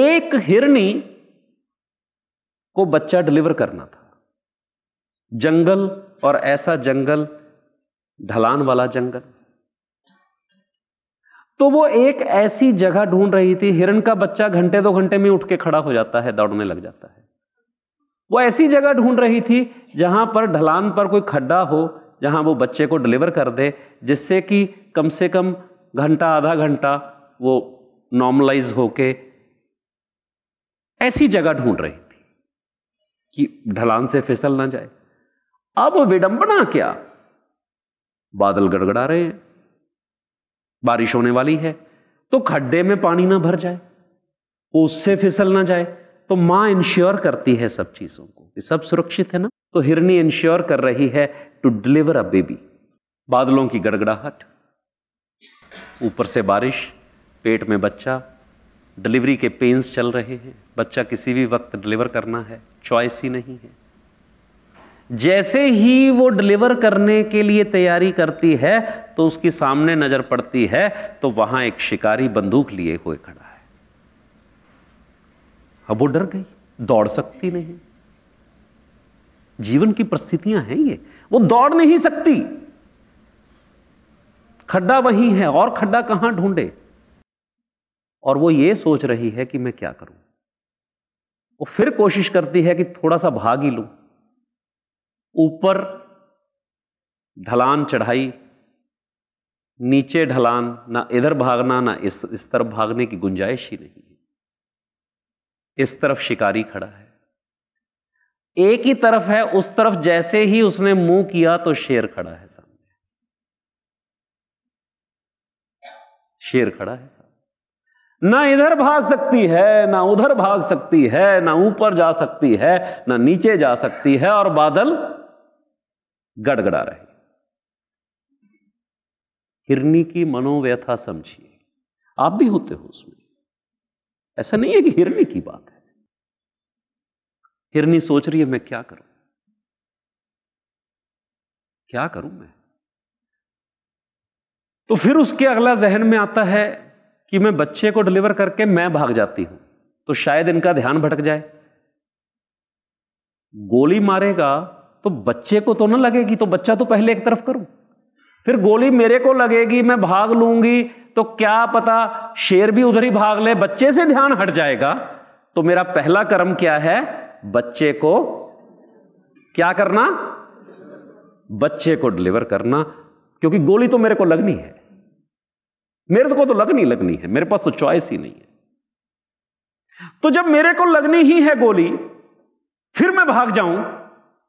एक हिरनी को बच्चा डिलीवर करना था जंगल और ऐसा जंगल ढलान वाला जंगल तो वो एक ऐसी जगह ढूंढ रही थी हिरण का बच्चा घंटे दो घंटे में उठ के खड़ा हो जाता है दौड़ने लग जाता है वो ऐसी जगह ढूंढ रही थी जहां पर ढलान पर कोई खड्डा हो जहां वो बच्चे को डिलीवर कर दे जिससे कि कम से कम घंटा आधा घंटा वो नॉर्मलाइज होके ऐसी जगह ढूंढ रही थी कि ढलान से फिसल ना जाए अब विडंबना क्या बादल गड़गड़ा रहे हैं बारिश होने वाली है तो खड्डे में पानी ना भर जाए उससे फिसल ना जाए तो मां इंश्योर करती है सब चीजों को सब सुरक्षित है ना तो हिरनी इंश्योर कर रही है टू डिलीवर अ बेबी बादलों की गड़गड़ाहट ऊपर से बारिश पेट में बच्चा डिलीवरी के पेन्स चल रहे हैं बच्चा किसी भी वक्त डिलीवर करना है चॉइस ही नहीं है जैसे ही वो डिलीवर करने के लिए तैयारी करती है तो उसकी सामने नज़र पड़ती है तो वहां एक शिकारी बंदूक लिए हुए खड़ा है अब वो डर गई दौड़ सकती नहीं जीवन की परिस्थितियां हैं ये वो दौड़ नहीं सकती खड्डा वही है और खड्डा कहां ढूंढे और वो ये सोच रही है कि मैं क्या करूं वो फिर कोशिश करती है कि थोड़ा सा भाग ही लूं ऊपर ढलान चढ़ाई नीचे ढलान ना इधर भागना ना इस इस तरफ भागने की गुंजाइश ही नहीं है इस तरफ शिकारी खड़ा है एक ही तरफ है उस तरफ जैसे ही उसने मुंह किया तो शेर खड़ा है सामने शेर खड़ा है सामने ना इधर भाग सकती है ना उधर भाग सकती है ना ऊपर जा सकती है ना नीचे जा सकती है और बादल गड़गड़ा रहे हिरनी की मनोव्यथा समझिए आप भी होते हो उसमें ऐसा नहीं है कि हिरनी की बात है हिरनी सोच रही है मैं क्या करूं क्या करूं मैं तो फिर उसके अगला जहन में आता है कि मैं बच्चे को डिलीवर करके मैं भाग जाती हूं तो शायद इनका ध्यान भटक जाए गोली मारेगा तो बच्चे को तो ना लगेगी तो बच्चा तो पहले एक तरफ करूं फिर गोली मेरे को लगेगी मैं भाग लूंगी तो क्या पता शेर भी उधर ही भाग ले बच्चे से ध्यान हट जाएगा तो मेरा पहला कर्म क्या है बच्चे को क्या करना बच्चे को डिलीवर करना क्योंकि गोली तो मेरे को लगनी है मेरे को तो लगनी लगनी है मेरे पास तो चॉइस ही नहीं है तो जब मेरे को लगनी ही है गोली फिर मैं भाग जाऊं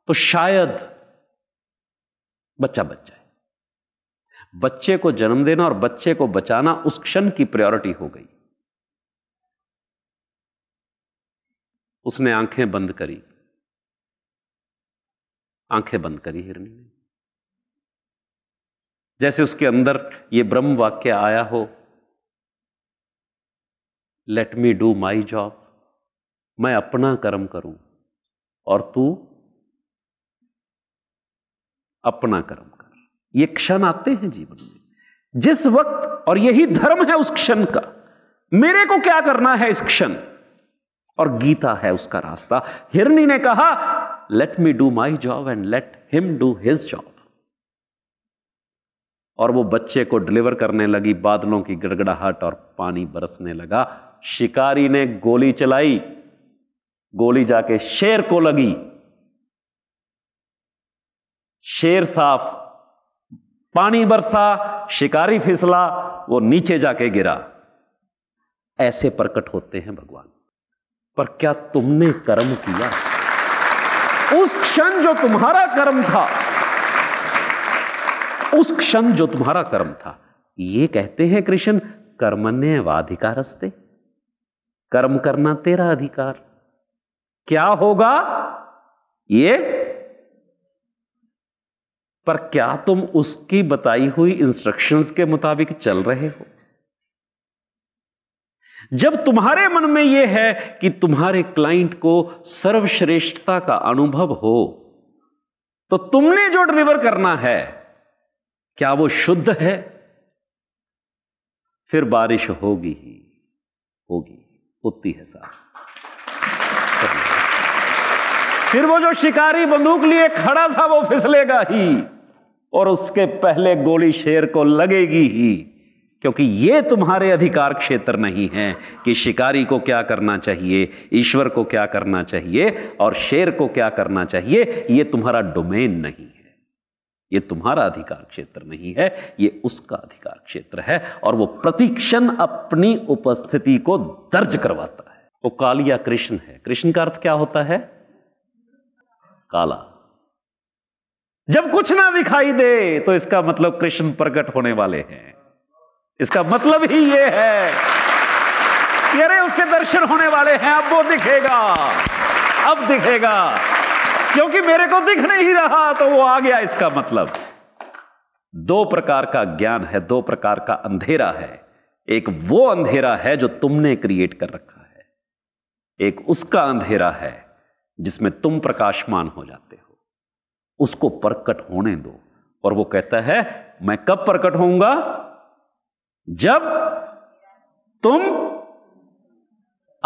तो शायद बच्चा बच जाए बच्चे को जन्म देना और बच्चे को बचाना उस क्षण की प्रायोरिटी हो गई उसने आंखें बंद करी आंखें बंद करी हिरनी ने जैसे उसके अंदर ये ब्रह्म वाक्य आया हो let me do my job मैं अपना कर्म करूं और तू अपना कर्म कर ये क्षण आते हैं जीवन में जिस वक्त और यही धर्म है उस क्षण का मेरे को क्या करना है इस क्षण और गीता है उसका रास्ता हिरनी ने कहा let me do my job and let him do his job और वो बच्चे को डिलीवर करने लगी बादलों की गड़गड़ाहट और पानी बरसने लगा शिकारी ने गोली चलाई गोली जाके शेर को लगी शेर साफ पानी बरसा शिकारी फिसला वो नीचे जाके गिरा ऐसे प्रकट होते हैं भगवान पर क्या तुमने कर्म किया उस क्षण जो तुम्हारा कर्म था उस क्षण जो तुम्हारा कर्म था ये कहते हैं कृष्ण कर्मण्य वाधिकारस्ते कर्म करना तेरा अधिकार क्या होगा ये पर क्या तुम उसकी बताई हुई इंस्ट्रक्शंस के मुताबिक चल रहे हो जब तुम्हारे मन में यह है कि तुम्हारे क्लाइंट को सर्वश्रेष्ठता का अनुभव हो तो तुमने जो डिलीवर करना है क्या वो शुद्ध है फिर बारिश होगी ही होगी उतनी है साहब फिर वो जो शिकारी बंदूक लिए खड़ा था वो फिसलेगा ही और उसके पहले गोली शेर को लगेगी ही क्योंकि ये तुम्हारे अधिकार क्षेत्र नहीं है कि शिकारी को क्या करना चाहिए ईश्वर को क्या करना चाहिए और शेर को क्या करना चाहिए ये तुम्हारा डोमेन नहीं ये तुम्हारा अधिकार क्षेत्र नहीं है ये उसका अधिकार क्षेत्र है और वो प्रतीक्षण अपनी उपस्थिति को दर्ज करवाता है वो काल या कृष्ण है कृष्ण का अर्थ क्या होता है काला जब कुछ ना दिखाई दे तो इसका मतलब कृष्ण प्रकट होने वाले हैं इसका मतलब ही ये है अरे उसके दर्शन होने वाले हैं अब वो दिखेगा अब दिखेगा क्योंकि मेरे को दिख नहीं रहा तो वो आ गया इसका मतलब दो प्रकार का ज्ञान है दो प्रकार का अंधेरा है एक वो अंधेरा है जो तुमने क्रिएट कर रखा है एक उसका अंधेरा है जिसमें तुम प्रकाशमान हो जाते हो उसको प्रकट होने दो और वो कहता है मैं कब प्रकट होऊंगा जब तुम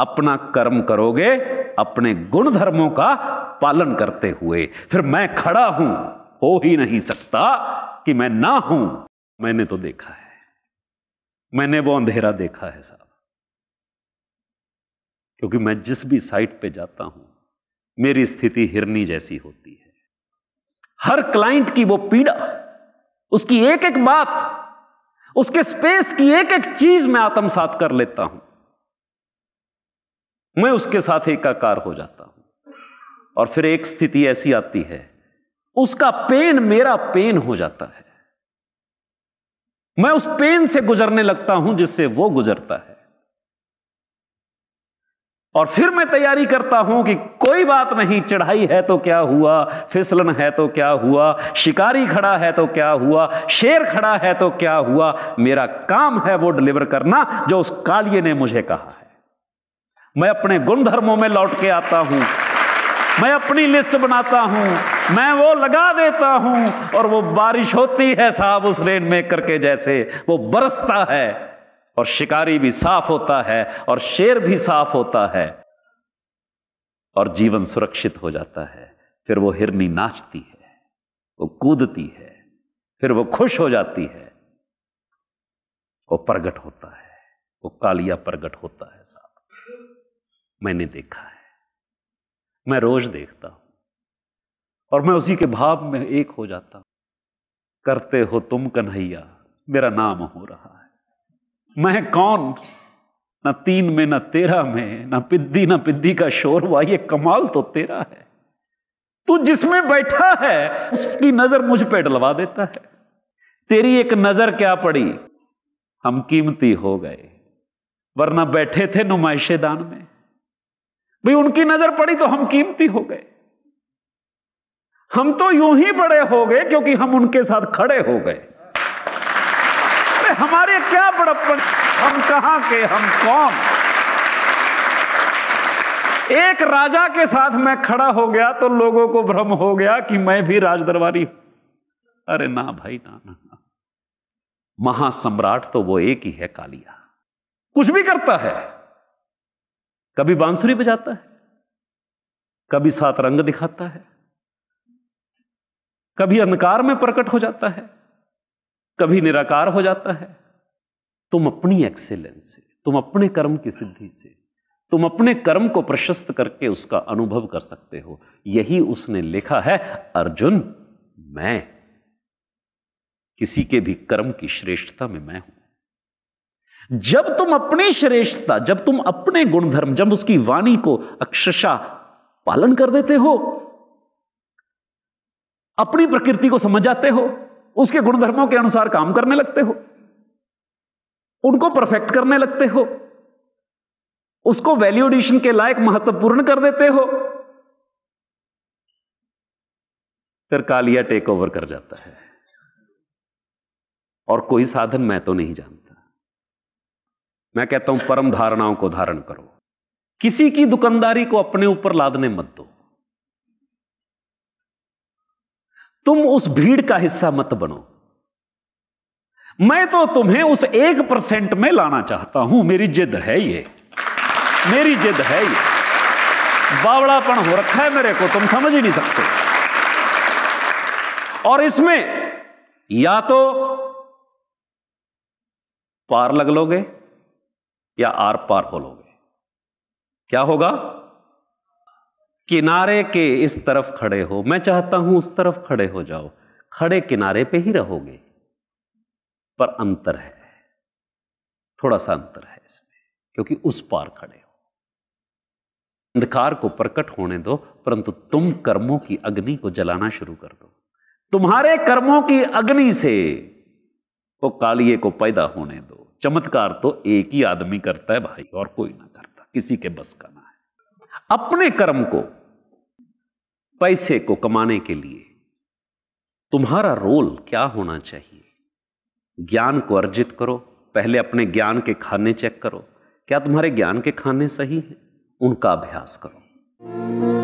अपना कर्म करोगे अपने गुण धर्मों का पालन करते हुए फिर मैं खड़ा हूं हो ही नहीं सकता कि मैं ना हूं मैंने तो देखा है मैंने वो अंधेरा देखा है साहब क्योंकि मैं जिस भी साइट पे जाता हूं मेरी स्थिति हिरनी जैसी होती है हर क्लाइंट की वो पीड़ा उसकी एक एक बात उसके स्पेस की एक एक चीज मैं आत्मसात कर लेता हूं मैं उसके साथ एकाकार हो जाता हूं और फिर एक स्थिति ऐसी आती है उसका पेन मेरा पेन हो जाता है मैं उस पेन से गुजरने लगता हूं जिससे वो गुजरता है और फिर मैं तैयारी करता हूं कि कोई बात नहीं चढ़ाई है तो क्या हुआ फिसलन है तो क्या हुआ शिकारी खड़ा है तो क्या हुआ शेर खड़ा है तो क्या हुआ मेरा काम है वो डिलीवर करना जो उस कालिए ने मुझे कहा है मैं अपने गुणधर्मों में लौट के आता हूं मैं अपनी लिस्ट बनाता हूँ मैं वो लगा देता हूँ और वो बारिश होती है साहब उस रेन मेकर के जैसे वो बरसता है और शिकारी भी साफ होता है और शेर भी साफ होता है और जीवन सुरक्षित हो जाता है फिर वो हिरनी नाचती है वो कूदती है फिर वो खुश हो जाती है वो प्रगट होता है वो कालिया प्रगट होता है साहब मैंने देखा है मैं रोज देखता हूं और मैं उसी के भाव में एक हो जाता करते हो तुम कन्हैया मेरा नाम हो रहा है मैं कौन न तीन में न तेरह में न पिद्दी न पिद्दी का शोर हुआ ये कमाल तो तेरा है तू जिसमें बैठा है उसकी नजर मुझ पे डलवा देता है तेरी एक नजर क्या पड़ी हम कीमती हो गए वरना बैठे थे नुमाइशेदान में भाई उनकी नजर पड़ी तो हम कीमती हो गए हम तो यूं ही बड़े हो गए क्योंकि हम उनके साथ खड़े हो गए अरे हमारे क्या बड़प्पन हम कहा के हम कौन एक राजा के साथ मैं खड़ा हो गया तो लोगों को भ्रम हो गया कि मैं भी राजदरबारी हूं अरे ना भाई ना ना, ना। महासम्राट तो वो एक ही है कालिया कुछ भी करता है कभी बांसुरी बजाता है कभी सात रंग दिखाता है कभी अंधकार में प्रकट हो जाता है कभी निराकार हो जाता है तुम अपनी एक्सेलेंस से तुम अपने कर्म की सिद्धि से तुम अपने कर्म को प्रशस्त करके उसका अनुभव कर सकते हो यही उसने लिखा है अर्जुन मैं किसी के भी कर्म की श्रेष्ठता में मैं हूं जब तुम अपनी श्रेष्ठता जब तुम अपने गुणधर्म जब उसकी वाणी को अक्षशा पालन कर देते हो अपनी प्रकृति को समझ जाते हो उसके गुणधर्मों के अनुसार काम करने लगते हो उनको परफेक्ट करने लगते हो उसको वैल्यू एडिशन के लायक महत्वपूर्ण कर देते हो फिर कालिया टेक ओवर कर जाता है और कोई साधन मैं तो नहीं जानता मैं कहता हूं परम धारणाओं को धारण करो किसी की दुकानदारी को अपने ऊपर लादने मत दो तुम उस भीड़ का हिस्सा मत बनो मैं तो तुम्हें उस एक परसेंट में लाना चाहता हूं मेरी जिद है ये मेरी जिद है ये बावड़ापन हो रखा है मेरे को तुम समझ ही नहीं सकते और इसमें या तो पार लग लोगे या आर पार हो लोगे क्या होगा किनारे के इस तरफ खड़े हो मैं चाहता हूं उस तरफ खड़े हो जाओ खड़े किनारे पे ही रहोगे पर अंतर है थोड़ा सा अंतर है इसमें क्योंकि उस पार खड़े हो अंधकार को प्रकट होने दो परंतु तुम कर्मों की अग्नि को जलाना शुरू कर दो तुम्हारे कर्मों की अग्नि से वो कालिए को पैदा होने दो चमत्कार तो एक ही आदमी करता है भाई और कोई ना करता किसी के बस का ना है अपने कर्म को पैसे को कमाने के लिए तुम्हारा रोल क्या होना चाहिए ज्ञान को अर्जित करो पहले अपने ज्ञान के खाने चेक करो क्या तुम्हारे ज्ञान के खाने सही हैं उनका अभ्यास करो